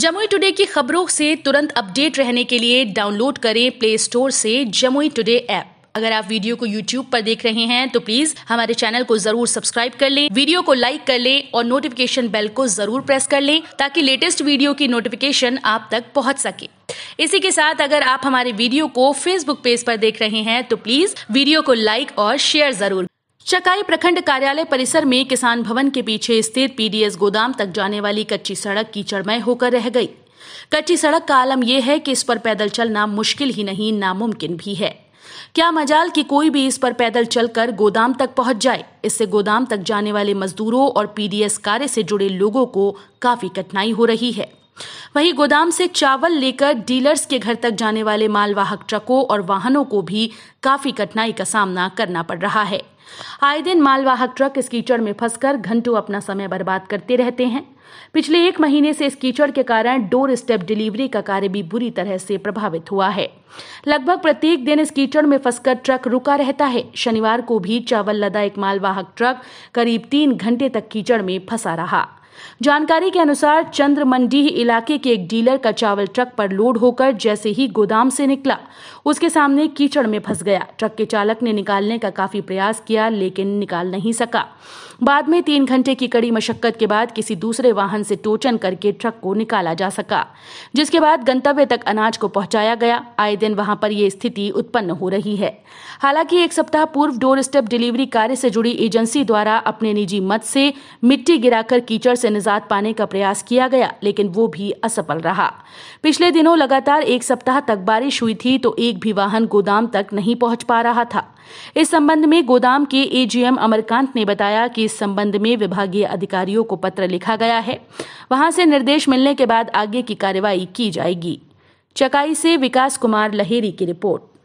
Jamui today की खबरों से तुरंत अपडेट रहने के लिए डाउनलोड करें प्ले स्टोर से जमुई टुडे ऐप अगर आप वीडियो को यूट्यूब पर देख रहे हैं तो प्लीज हमारे चैनल को जरूर सब्सक्राइब कर लें वीडियो को लाइक कर लें और नोटिफिकेशन बेल को जरूर प्रेस कर लें ताकि लेटेस्ट वीडियो की नोटिफिकेशन आप तक पहुंच सके इसी के साथ अगर आप हमारे वीडियो को फेसबुक पेज पर देख रहे हैं तो प्लीज वीडियो को लाइक और शेयर जरूर चकाई प्रखंड कार्यालय परिसर में किसान भवन के पीछे स्थित पीडीएस गोदाम तक जाने वाली कच्ची सड़क कीचड़मय होकर रह गई कच्ची सड़क का आलम यह है कि इस पर पैदल चलना मुश्किल ही नहीं नामुमकिन भी है क्या मजाल कि कोई भी इस पर पैदल चलकर गोदाम तक पहुंच जाए इससे गोदाम तक जाने वाले मजदूरों और पीडीएस कार्य से जुड़े लोगों को काफी कठिनाई हो रही है वहीं गोदाम से चावल लेकर डीलर्स के घर तक जाने वाले मालवाहक ट्रकों और वाहनों को भी काफी कठिनाई का सामना करना पड़ रहा है आए दिन मालवाहक ट्रक इस कीचड़ में फंसकर घंटों अपना समय बर्बाद करते रहते हैं पिछले एक महीने से इस कीचड़ के कारण डोर स्टेप डिलीवरी का कार्य भी बुरी तरह से प्रभावित हुआ है लगभग प्रत्येक दिन इस कीचड़ में फंसकर ट्रक रुका रहता है शनिवार को भी चावल लदा एक मालवाहक ट्रक करीब तीन घंटे तक कीचड़ में फंसा रहा जानकारी के अनुसार चंद्रमंडी इलाके के एक डीलर का चावल ट्रक पर लोड होकर जैसे ही गोदाम से निकला उसके सामने कीचड़ में फंस गया ट्रक के चालक ने निकालने का काफी प्रयास किया लेकिन निकाल नहीं सका बाद में तीन घंटे की कड़ी मशक्कत के बाद किसी दूसरे वाहन से टोचन करके ट्रक को निकाला जा सका जिसके बाद गंतव्य तक अनाज को पहुंचाया गया आए दिन वहां पर यह स्थिति उत्पन्न हो रही है हालांकि एक सप्ताह पूर्व डोर स्टेप डिलीवरी कार्य से जुड़ी एजेंसी द्वारा अपने निजी मत से मिट्टी गिराकर कीचड़ से से निजात पाने का प्रयास किया गया लेकिन वो भी असफल रहा पिछले दिनों लगातार एक सप्ताह तक बारिश हुई थी तो एक भी वाहन गोदाम तक नहीं पहुंच पा रहा था इस संबंध में गोदाम के एजीएम अमरकांत ने बताया कि इस संबंध में विभागीय अधिकारियों को पत्र लिखा गया है वहां से निर्देश मिलने के बाद आगे की कार्यवाही की जाएगी चकाई से विकास कुमार लहेरी की रिपोर्ट